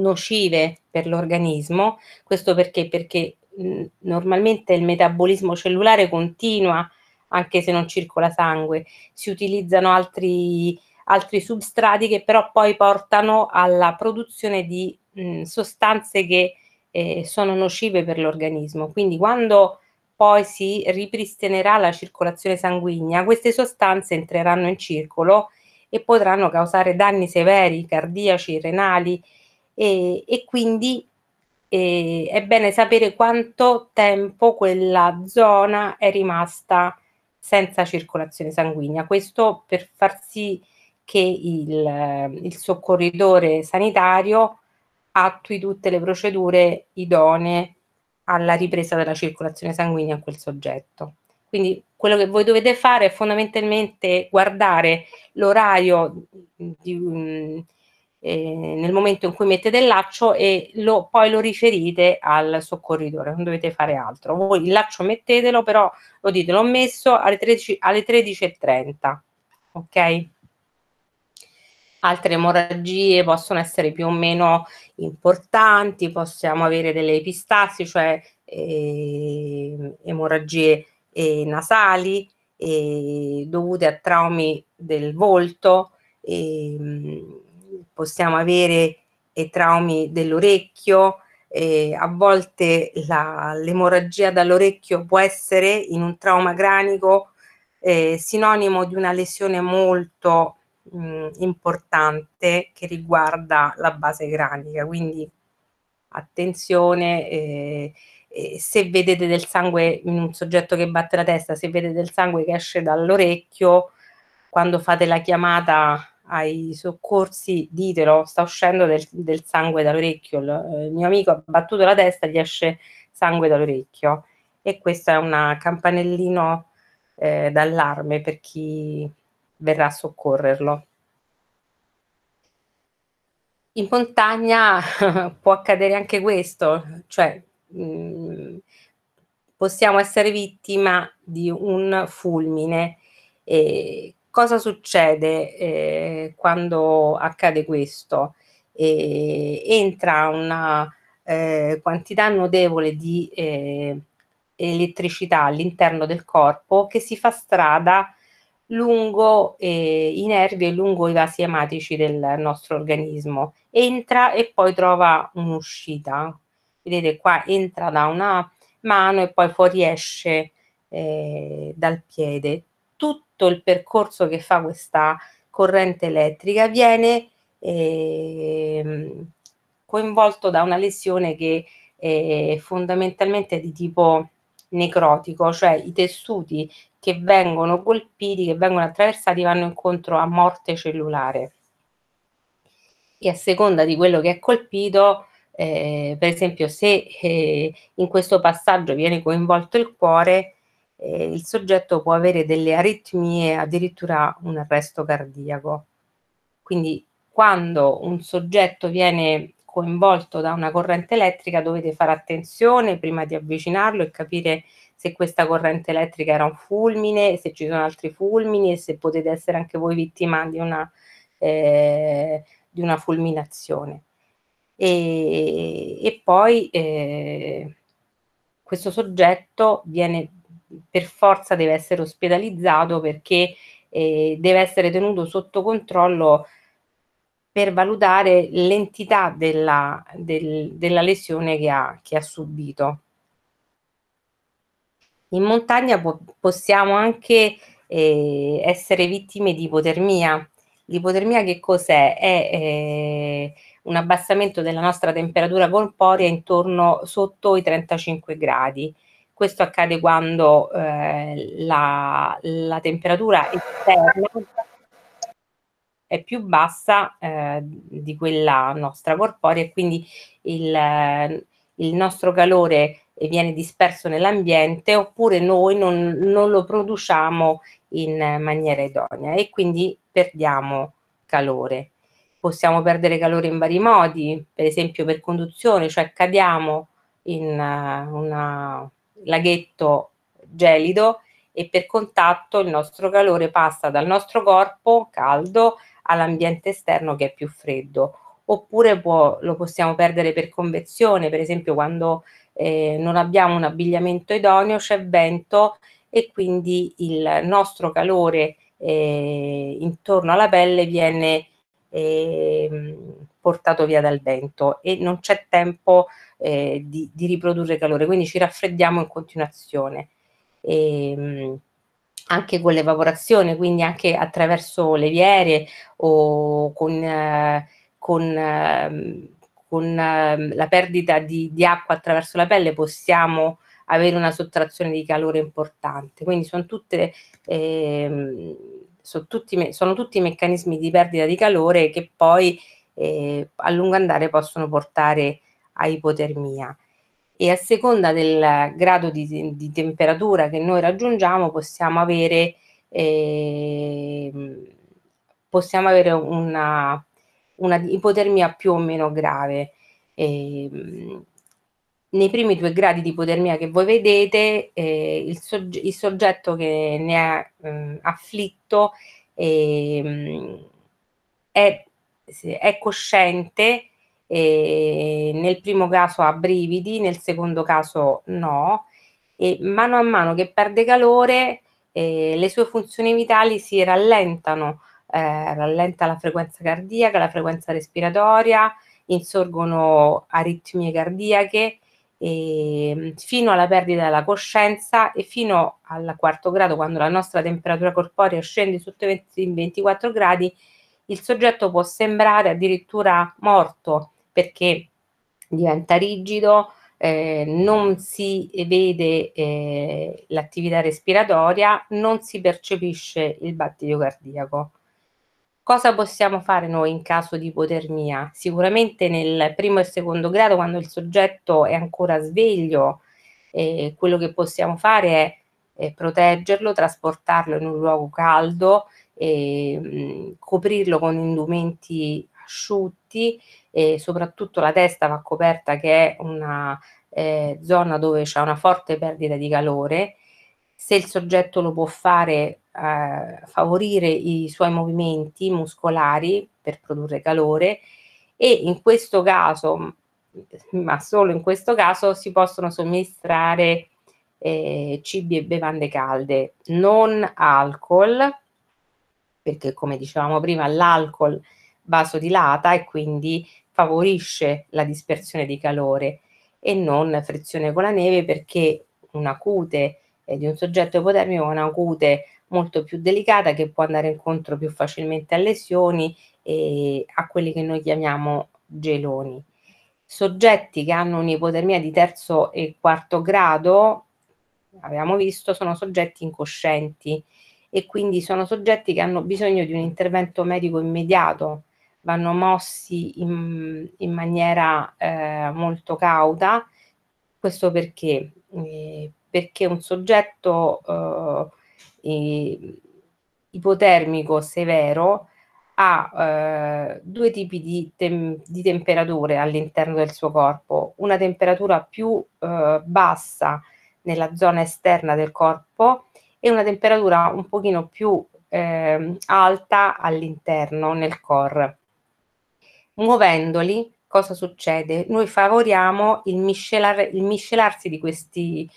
[SPEAKER 2] nocive per l'organismo, questo perché? Perché mh, mhmm, normalmente il metabolismo cellulare continua anche se non circola sangue, si utilizzano altri, altri substrati che però poi portano alla produzione di mh, mhmm, sostanze che eh, sono nocive per l'organismo. Quindi quando poi si ripristinerà la circolazione sanguigna, queste sostanze entreranno in circolo e potranno causare danni severi, cardiaci, renali e, e quindi eh, è bene sapere quanto tempo quella zona è rimasta senza circolazione sanguigna. Questo per far sì che il, il soccorritore sanitario attui tutte le procedure idonee alla ripresa della circolazione sanguigna a quel soggetto. Quindi quello che voi dovete fare è fondamentalmente guardare l'orario di, eh, nel momento in cui mettete il laccio e lo, poi lo riferite al soccorritore, non dovete fare altro. Voi il laccio mettetelo, però lo dite, l'ho messo alle 13, alle 13 ok? Altre emorragie possono essere più o meno importanti, possiamo avere delle epistasi, cioè eh, emorragie eh, nasali eh, dovute a traumi del volto, eh, possiamo avere eh, traumi dell'orecchio, eh, a volte l'emorragia dall'orecchio può essere in un trauma cranico eh, sinonimo di una lesione molto mh, importante che riguarda la base cranica, quindi attenzione, eh, eh se vedete del sangue in un soggetto che batte la testa, se vedete del sangue che esce dall'orecchio, quando fate la chiamata ai soccorsi, ditelo, sta uscendo del, del sangue dall'orecchio, il, eh, il mio amico ha battuto la testa, gli esce sangue dall'orecchio e questo è un campanellino eh, d'allarme per chi verrà a soccorrerlo. In montagna può accadere anche questo, cioè mh, possiamo essere vittima di un fulmine e Cosa succede eh, quando accade questo? Eh, entra una eh, quantità notevole di eh, elettricità all'interno del corpo che si fa strada lungo eh, i nervi e lungo i vasi ematici del nostro organismo. Entra e poi trova un'uscita. Vedete qua entra da una mano e poi fuoriesce eh, dal piede tutto il percorso che fa questa corrente elettrica viene eh, coinvolto da una lesione che è fondamentalmente di tipo necrotico, cioè i tessuti che vengono colpiti, che vengono attraversati, vanno incontro a morte cellulare. E a seconda di quello che è colpito, eh, per esempio, se eh, in questo passaggio viene coinvolto il cuore, eh, il soggetto può avere delle aritmie, addirittura un arresto cardiaco. Quindi quando un soggetto viene coinvolto da una corrente elettrica dovete fare attenzione prima di avvicinarlo e capire se questa corrente elettrica era un fulmine, se ci sono altri fulmini e se potete essere anche voi vittima di una, eh, di una fulminazione. E, e poi eh, questo soggetto viene per forza deve essere ospedalizzato perché eh, deve essere tenuto sotto controllo per valutare l'entità della, del, della lesione che ha, che ha, subito. In montagna po possiamo anche eh, essere vittime di ipotermia. L'ipotermia che cos'è? È eh, un abbassamento della nostra temperatura corporea intorno sotto i 35 gradi questo accade quando eh, la, la, temperatura esterna è più bassa eh, di quella nostra corporea e quindi il, il nostro calore viene disperso nell'ambiente oppure noi non, non, lo produciamo in maniera idonea e quindi perdiamo calore. Possiamo perdere calore in vari modi, per esempio per conduzione, cioè cadiamo in eh, una laghetto gelido e per contatto il nostro calore passa dal nostro corpo caldo all'ambiente esterno che è più freddo. Oppure può, lo possiamo perdere per convezione, per esempio quando eh, non abbiamo un abbigliamento idoneo, c'è vento e quindi il nostro calore eh, intorno alla pelle viene eh, portato via dal vento e non c'è tempo eh, di, di, riprodurre calore, quindi ci raffreddiamo in continuazione. E, ehm, anche con l'evaporazione, quindi anche attraverso le viere o con, eh, con, eh, con ehm, la perdita di, di, acqua attraverso la pelle possiamo avere una sottrazione di calore importante. Quindi sono, tutte, eh, sono, tutti, sono tutti meccanismi di perdita di calore che poi eh, a lungo andare possono portare a ipotermia e a seconda del grado di, di temperatura che noi raggiungiamo possiamo avere, eh, possiamo avere una, una, ipotermia più o meno grave. Eh, nei primi due gradi di ipotermia che voi vedete, eh, il, sogge- il, soggetto che ne mm, ehm, è mh, afflitto eh, è è cosciente, e eh, nel primo caso ha brividi, nel secondo caso no, e mano a mano che perde calore eh, le sue funzioni vitali si rallentano, eh, rallenta la frequenza cardiaca, la frequenza respiratoria, insorgono aritmie cardiache eh, fino alla perdita della coscienza e fino al quarto grado, quando la nostra temperatura corporea scende sotto i 24 gradi, il soggetto può sembrare addirittura morto perché diventa rigido, eh, non si vede eh, l'attività respiratoria, non si percepisce il battito cardiaco. Cosa possiamo fare noi in caso di ipotermia? Sicuramente nel primo e secondo grado, quando il soggetto è ancora sveglio, eh, quello che possiamo fare è proteggerlo, trasportarlo in un luogo caldo, eh, coprirlo con indumenti asciutti e soprattutto la testa va coperta che è una eh, zona dove c'è una forte perdita di calore. Se il soggetto lo può fare, eh, favorire i suoi movimenti muscolari per produrre calore e in questo caso, mm, ma solo in questo caso, si possono somministrare eh, cibi e bevande calde, non alcol, perché come dicevamo prima l'alcol vasodilata e quindi favorisce la dispersione di calore e non frizione con la neve perché una cute eh, di un soggetto ipotermico è una cute molto più delicata che può andare incontro più facilmente a lesioni e a quelli che noi chiamiamo geloni. Soggetti che hanno un'ipotermia di terzo e quarto grado, abbiamo visto, sono soggetti incoscienti e quindi sono soggetti che hanno bisogno di un intervento medico immediato, vanno mossi in, in maniera eh, molto cauta. Questo perché? Eh, perché un soggetto eh, ipotermico severo ha eh, due tipi di, tem- di, temperature all'interno del suo corpo, una temperatura più eh, bassa nella zona esterna del corpo, e una temperatura un pochino più eh, alta all'interno, nel core. Muovendoli, cosa succede? Noi favoriamo il, miscelar, il miscelarsi di questi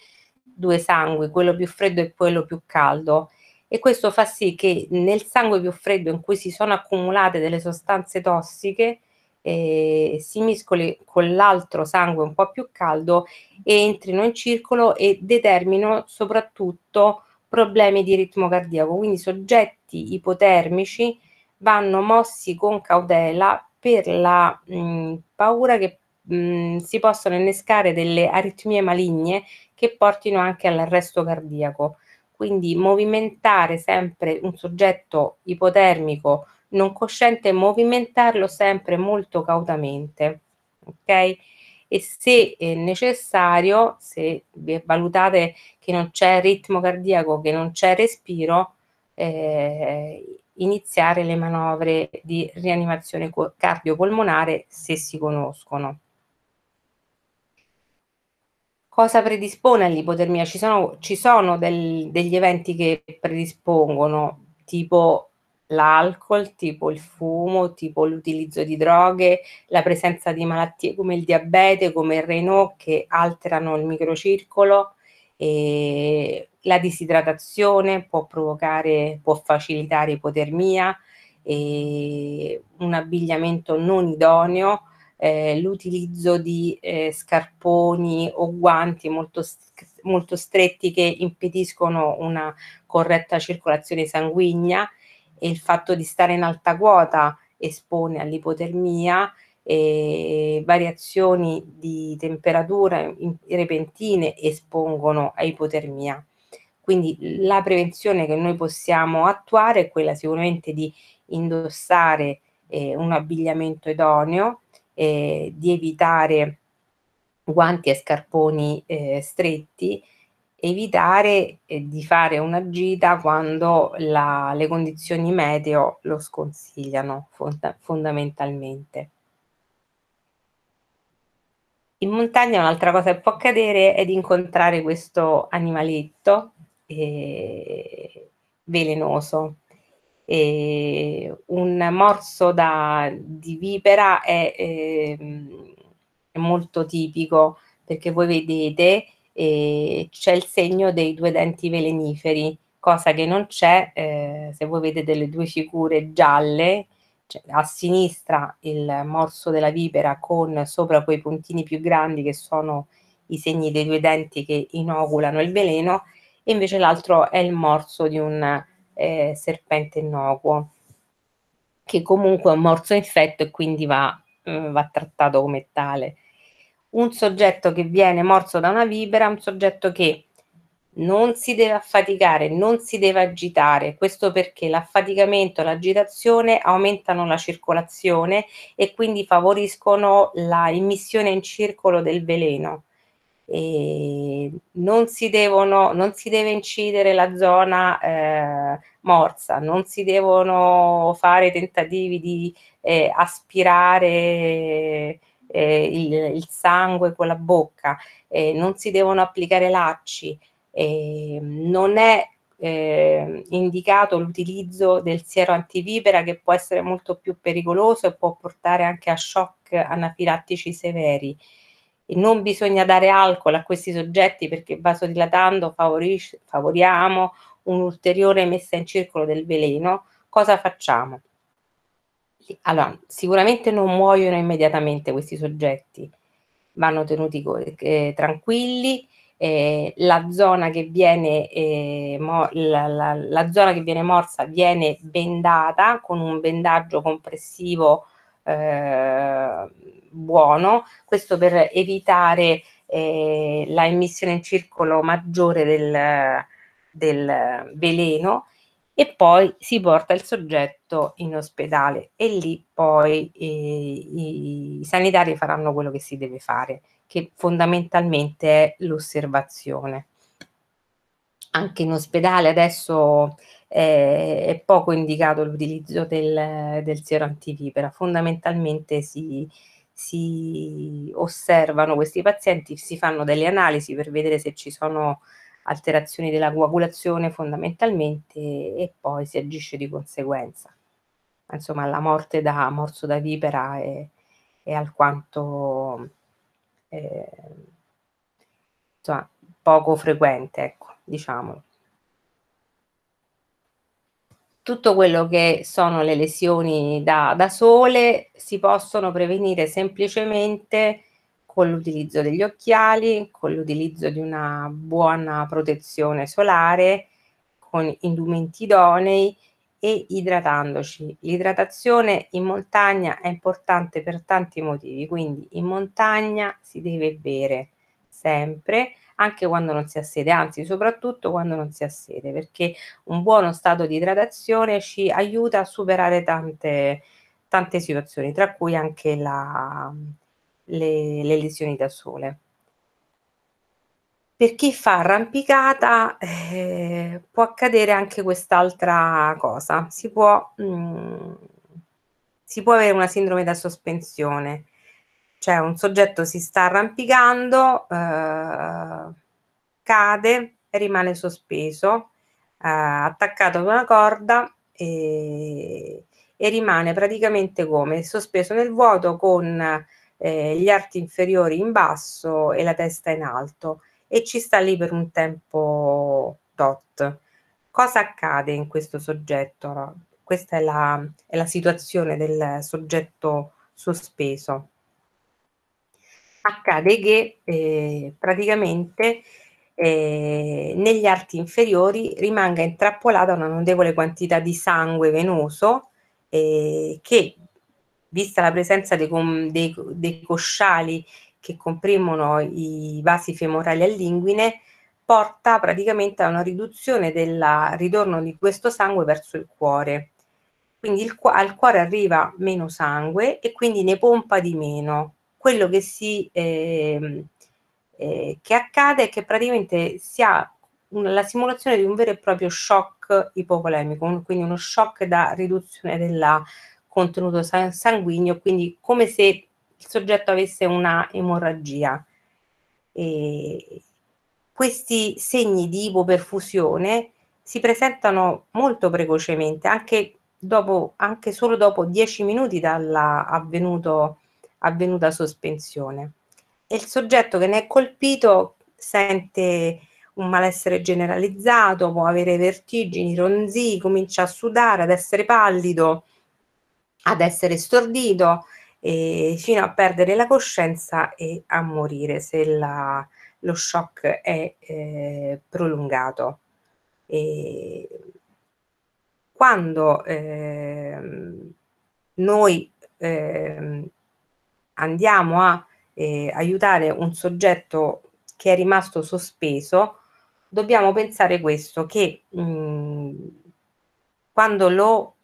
[SPEAKER 2] due sangue, quello più freddo e quello più caldo. E questo fa sì che nel sangue più freddo in cui si sono accumulate delle sostanze tossiche, eh, si miscoli con l'altro sangue un po' più caldo, e entrino in circolo e determinano soprattutto problemi di ritmo cardiaco. Quindi soggetti ipotermici vanno mossi con cautela per la mh, mm, paura che mh, mm, si possano innescare delle aritmie maligne che portino anche all'arresto cardiaco. Quindi movimentare sempre un soggetto ipotermico non cosciente, movimentarlo sempre molto cautamente. Ok? e se è necessario, se valutate che non c'è ritmo cardiaco, che non c'è respiro, eh, iniziare le manovre di rianimazione cardiopolmonare se si conoscono. Cosa predispone all'ipotermia? Ci sono, ci sono del, degli eventi che predispongono, tipo l'alcol, tipo il fumo, tipo l'utilizzo di droghe, la presenza di malattie come il diabete, come il Renault che alterano il microcircolo, e la disidratazione può provocare, può facilitare ipotermia, un abbigliamento non idoneo, eh, l'utilizzo di eh, scarponi o guanti molto, st- molto stretti che impediscono una corretta circolazione sanguigna e il fatto di stare in alta quota espone all'ipotermia e variazioni di temperatura repentine espongono a ipotermia. Quindi la prevenzione che noi possiamo attuare è quella sicuramente di indossare eh, un abbigliamento idoneo, eh, di evitare guanti e scarponi eh, stretti, evitare eh, di fare una gita quando la, le condizioni meteo lo sconsigliano fonda fondamentalmente. In montagna un'altra cosa che può accadere è di incontrare questo animaletto eh, velenoso. Eh, un morso da, di vipera è, è ehm, molto tipico perché voi vedete e c'è il segno dei due denti veleniferi, cosa che non c'è eh, se voi vedete le due figure gialle, cioè a sinistra il morso della vipera con sopra quei puntini più grandi che sono i segni dei due denti che inoculano il veleno, e invece l'altro è il morso di un eh, serpente innocuo, che comunque è un morso infetto e quindi va, eh, va trattato come tale un soggetto che viene morso da una vibera, un soggetto che non si deve affaticare, non si deve agitare, questo perché l'affaticamento e l'agitazione aumentano la circolazione e quindi favoriscono la immissione in circolo del veleno. Non si, devono, non, si deve incidere la zona eh, morsa, non si devono fare tentativi di eh, aspirare eh, il, il, sangue con la bocca, eh, non si devono applicare lacci, eh, non è eh, indicato l'utilizzo del siero antivipera che può essere molto più pericoloso e può portare anche a shock anafilattici severi. non bisogna dare alcol a questi soggetti perché vasodilatando favoriamo un'ulteriore messa in circolo del veleno. Cosa facciamo? Allora, sicuramente non muoiono immediatamente questi soggetti, vanno tenuti eh, tranquilli. Eh, la, zona viene, eh, la, la, la, zona che viene, morsa viene bendata con un bendaggio compressivo eh, buono, questo per evitare eh, la emissione in circolo maggiore del, del veleno e poi si porta il soggetto in ospedale e lì poi eh, i sanitari faranno quello che si deve fare, che fondamentalmente è l'osservazione. Anche in ospedale adesso eh, è poco indicato l'utilizzo del, del siero antivipera, fondamentalmente si, si osservano questi pazienti, si fanno delle analisi per vedere se ci sono alterazioni della coagulazione fondamentalmente e poi si agisce di conseguenza. Insomma, la morte da morso da vipera è, è alquanto eh, insomma, poco frequente, ecco, diciamolo. Tutto quello che sono le lesioni da, da sole si possono prevenire semplicemente con l'utilizzo degli occhiali, con l'utilizzo di una buona protezione solare, con indumenti idonei e idratandoci. L'idratazione in montagna è importante per tanti motivi, quindi in montagna si deve bere sempre, anche quando non si ha sede, anzi soprattutto quando non si ha sede, perché un buono stato di idratazione ci aiuta a superare tante, tante situazioni, tra cui anche la, le, le lesioni da sole. Per chi fa arrampicata eh, può accadere anche quest'altra cosa, si può, mh, mm, si può avere una sindrome da sospensione, cioè un soggetto si sta arrampicando, eh, cade, rimane sospeso, eh, attaccato ad una corda e, e, rimane praticamente come sospeso nel vuoto con eh, gli arti inferiori in basso e la testa in alto e ci sta lì per un tempo tot. Cosa accade in questo soggetto? Questa è la, è la situazione del soggetto sospeso. Accade che eh, praticamente eh, negli arti inferiori rimanga intrappolata una notevole quantità di sangue venoso eh, che vista la presenza dei, dei, dei cosciali che comprimono i vasi femorali all'inguine, porta praticamente a una riduzione del ritorno di questo sangue verso il cuore. Quindi il, al cuore arriva meno sangue e quindi ne pompa di meno. Quello che, si, eh, eh, che accade è che praticamente si ha una, la simulazione di un vero e proprio shock ipopolemico, quindi uno shock da riduzione della contenuto sanguigno, quindi come se il soggetto avesse una emorragia. E questi segni di ipoperfusione si presentano molto precocemente, anche, dopo, anche solo dopo 10 minuti dall'avvenuta sospensione. E il soggetto che ne è colpito sente un malessere generalizzato, può avere vertigini, ronzii, comincia a sudare, ad essere pallido, ad essere stordito e fino a perdere la coscienza e a morire se la, lo shock è eh, prolungato. E quando ehm, noi ehm, andiamo a eh, aiutare un soggetto che è rimasto sospeso, dobbiamo pensare questo, che mh, mm, quando lo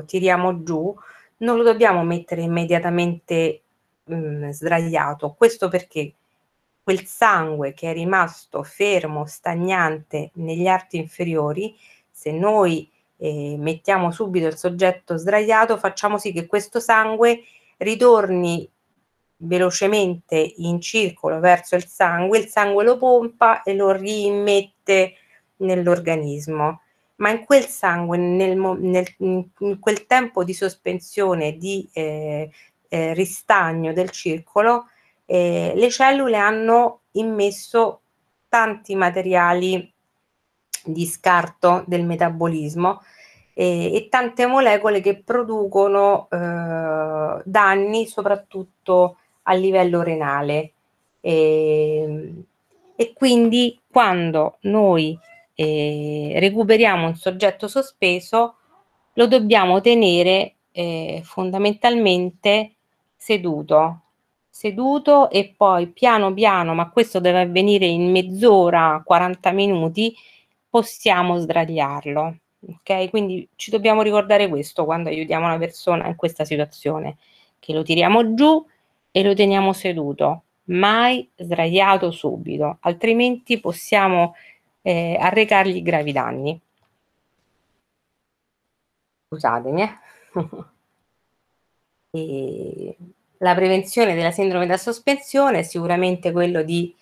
[SPEAKER 2] eh, tiriamo giù non lo dobbiamo mettere immediatamente mh, mm, sdraiato. Questo perché quel sangue che è rimasto fermo, stagnante negli arti inferiori, se noi eh, mettiamo subito il soggetto sdraiato, facciamo sì che questo sangue ritorni velocemente in circolo verso il sangue, il sangue lo pompa e lo rimette nell'organismo ma in quel sangue, nel, nel, in quel tempo di sospensione, di eh, eh, ristagno del circolo, eh, le cellule hanno immesso tanti materiali di scarto del metabolismo eh, e tante molecole che producono eh, danni soprattutto a livello renale. E, ehm, e quindi quando noi eh, recuperiamo un soggetto sospeso, lo dobbiamo tenere eh, fondamentalmente seduto, seduto e poi piano piano, ma questo deve avvenire in mezz'ora, 40 minuti, possiamo sdraiarlo. Ok? Quindi ci dobbiamo ricordare questo quando aiutiamo una persona in questa situazione, che lo tiriamo giù e lo teniamo seduto, mai sdraiato subito, altrimenti possiamo eh, arrecargli gravi danni. Scusatemi. Eh. e la prevenzione della sindrome da sospensione è sicuramente quello di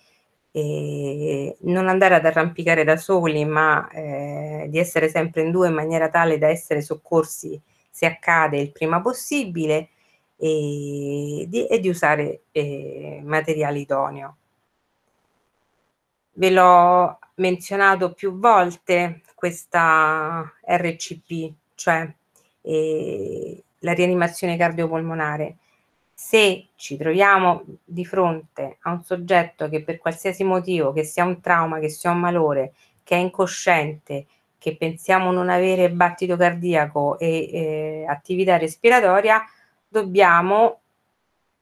[SPEAKER 2] eh, non andare ad arrampicare da soli, ma eh, di essere sempre in due in maniera tale da essere soccorsi se accade il prima possibile e di, e di usare eh, materiale idoneo. Ve l'ho menzionato più volte questa RCP, cioè eh, la rianimazione cardiopolmonare. Se ci troviamo di fronte a un soggetto che per qualsiasi motivo, che sia un trauma, che sia un malore, che è incosciente, che pensiamo non avere battito cardiaco e eh, attività respiratoria, dobbiamo,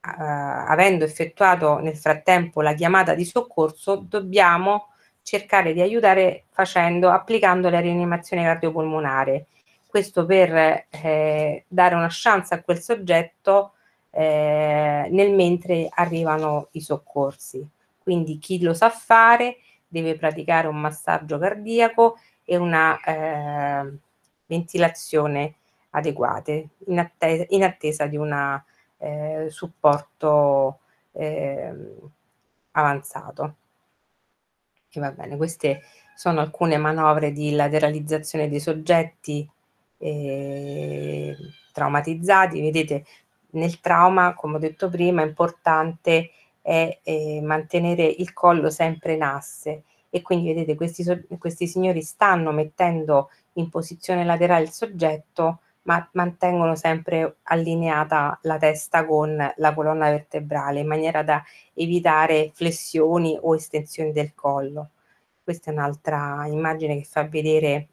[SPEAKER 2] eh, avendo effettuato nel frattempo la chiamata di soccorso, dobbiamo cercare di aiutare facendo, applicando la rianimazione cardiopolmonare. Questo per eh, dare una chance a quel soggetto eh, nel mentre arrivano i soccorsi. Quindi chi lo sa fare deve praticare un massaggio cardiaco e una eh, ventilazione adeguate in attesa, in attesa di un eh, supporto ehm, avanzato che va bene, queste sono alcune manovre di lateralizzazione dei soggetti eh, traumatizzati, vedete nel trauma, come ho detto prima, è importante è, eh, mantenere il collo sempre in asse e quindi vedete questi, questi signori stanno mettendo in posizione laterale il soggetto ma mantengono sempre allineata la testa con la colonna vertebrale in maniera da evitare flessioni o estensioni del collo. Questa è un'altra immagine che fa vedere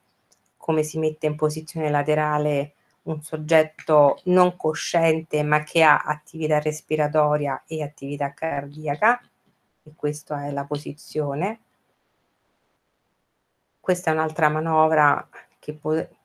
[SPEAKER 2] come si mette in posizione laterale un soggetto non cosciente ma che ha attività respiratoria e attività cardiaca e questa è la posizione. Questa è un'altra manovra che,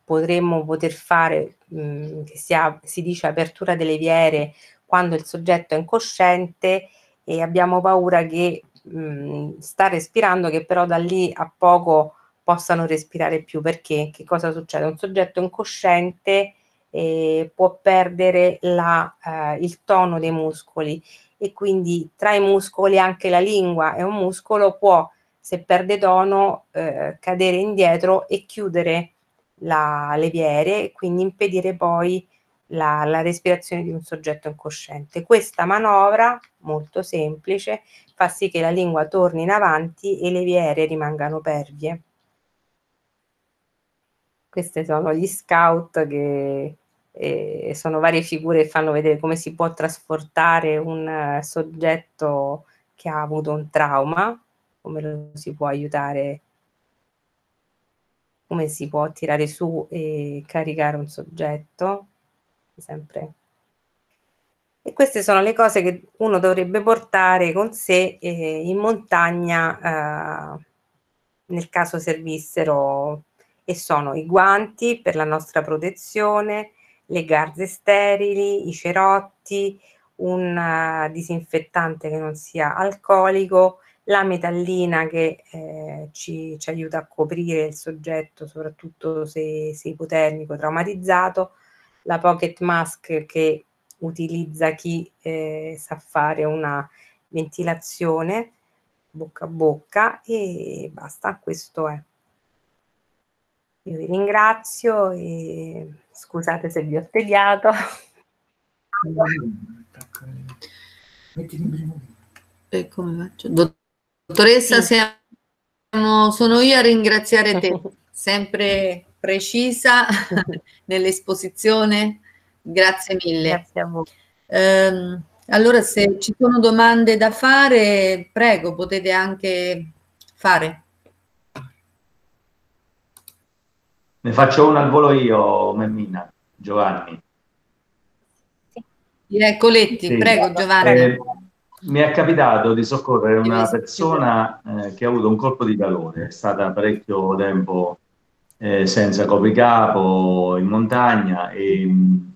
[SPEAKER 2] potremmo poter fare, mh, mm, che sia, si dice apertura delle viere quando il soggetto è incosciente e abbiamo paura che mh, mm, sta respirando, che però da lì a poco possano respirare più, perché che cosa succede? Un soggetto incosciente eh, può perdere la, eh, il tono dei muscoli e quindi tra i muscoli anche la lingua è un muscolo, può se perde tono eh, cadere indietro e chiudere la viere e quindi impedire poi la, la, respirazione di un soggetto incosciente. Questa manovra, molto semplice, fa sì che la lingua torni in avanti e le viere rimangano pervie. Questi sono gli scout che eh, sono varie figure che fanno vedere come si può trasportare un eh, soggetto che ha avuto un trauma, come lo si può aiutare come si può tirare su e caricare un soggetto, sempre. E queste sono le cose che uno dovrebbe portare con sé eh, in montagna eh, nel caso servissero e sono i guanti per la nostra protezione, le garze sterili, i cerotti, un uh, disinfettante che non sia alcolico, la metallina che eh, ci, ci, aiuta a coprire il soggetto, soprattutto se, se ipotermico, traumatizzato, la pocket mask che utilizza chi eh, sa fare una ventilazione bocca a bocca e basta, questo è. Io vi ringrazio e scusate se vi ho tediato.
[SPEAKER 1] E come faccio? Dottoressa, siamo, sono io a ringraziare te, sempre precisa nell'esposizione. Grazie mille. Grazie a voi. Eh, allora, se ci sono domande da fare, prego, potete anche fare. Ne faccio una al volo io, Memmina, Giovanni. Sì. Direi Coletti, sì. prego eh, Giovanni. Eh, mi è capitato di soccorrere una persona eh, che ha avuto un colpo di calore, è stata parecchio tempo eh, senza copricapo in montagna e mh, mm,